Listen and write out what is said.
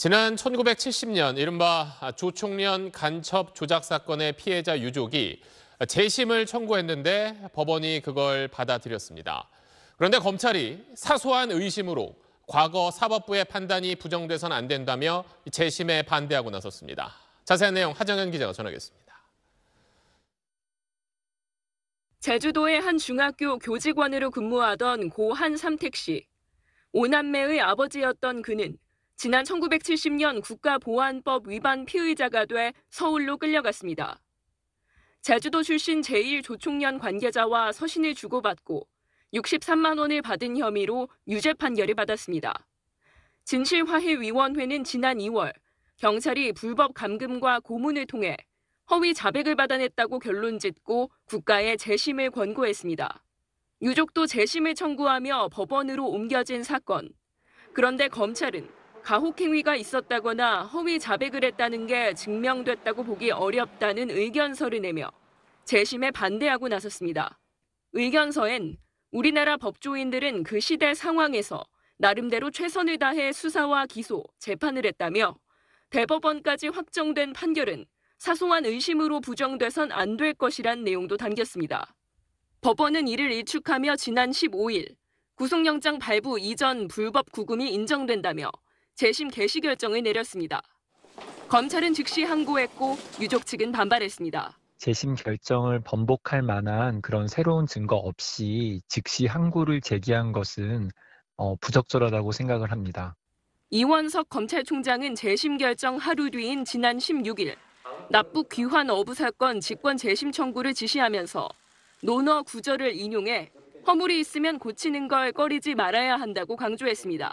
지난 1970년 이른바 조총련 간첩 조작 사건의 피해자 유족이 재심을 청구했는데 법원이 그걸 받아들였습니다. 그런데 검찰이 사소한 의심으로 과거 사법부의 판단이 부정돼선 안 된다며 재심에 반대하고 나섰습니다. 자세한 내용 하정현 기자가 전하겠습니다. 제주도의 한 중학교 교직원으로 근무하던 고 한삼택 씨. 오남매의 아버지였던 그는 지난 1970년 국가보안법 위반 피의자가 돼 서울로 끌려갔습니다. 제주도 출신 제1조총련 관계자와 서신을 주고받고 63만 원을 받은 혐의로 유죄 판결을 받았습니다. 진실화해위원회는 지난 2월 경찰이 불법 감금과 고문을 통해 허위 자백을 받아냈다고 결론 짓고 국가에 재심을 권고했습니다. 유족도 재심을 청구하며 법원으로 옮겨진 사건. 그런데 검찰은 가혹행위가 있었다거나 허위 자백을 했다는 게 증명됐다고 보기 어렵다는 의견서를 내며 재심에 반대하고 나섰습니다. 의견서엔 우리나라 법조인들은 그 시대 상황에서 나름대로 최선을 다해 수사와 기소, 재판을 했다며 대법원까지 확정된 판결은 사소한 의심으로 부정돼선 안 될 것이란 내용도 담겼습니다. 법원은 이를 일축하며 지난 15일 구속영장 발부 이전 불법 구금이 인정된다며 재심 개시 결정을 내렸습니다. 검찰은 즉시 항고했고 유족 측은 반발했습니다. 재심 결정을 번복할 만한 그런 새로운 증거 없이 즉시 항고를 제기한 것은 어, 부적절하다고 생각을 합니다. 이원석 검찰총장은 재심 결정 하루 뒤인 지난 16일 납북 귀환 어부 사건 직권 재심 청구를 지시하면서 논어 구절을 인용해 허물이 있으면 고치는 걸 꺼리지 말아야 한다고 강조했습니다.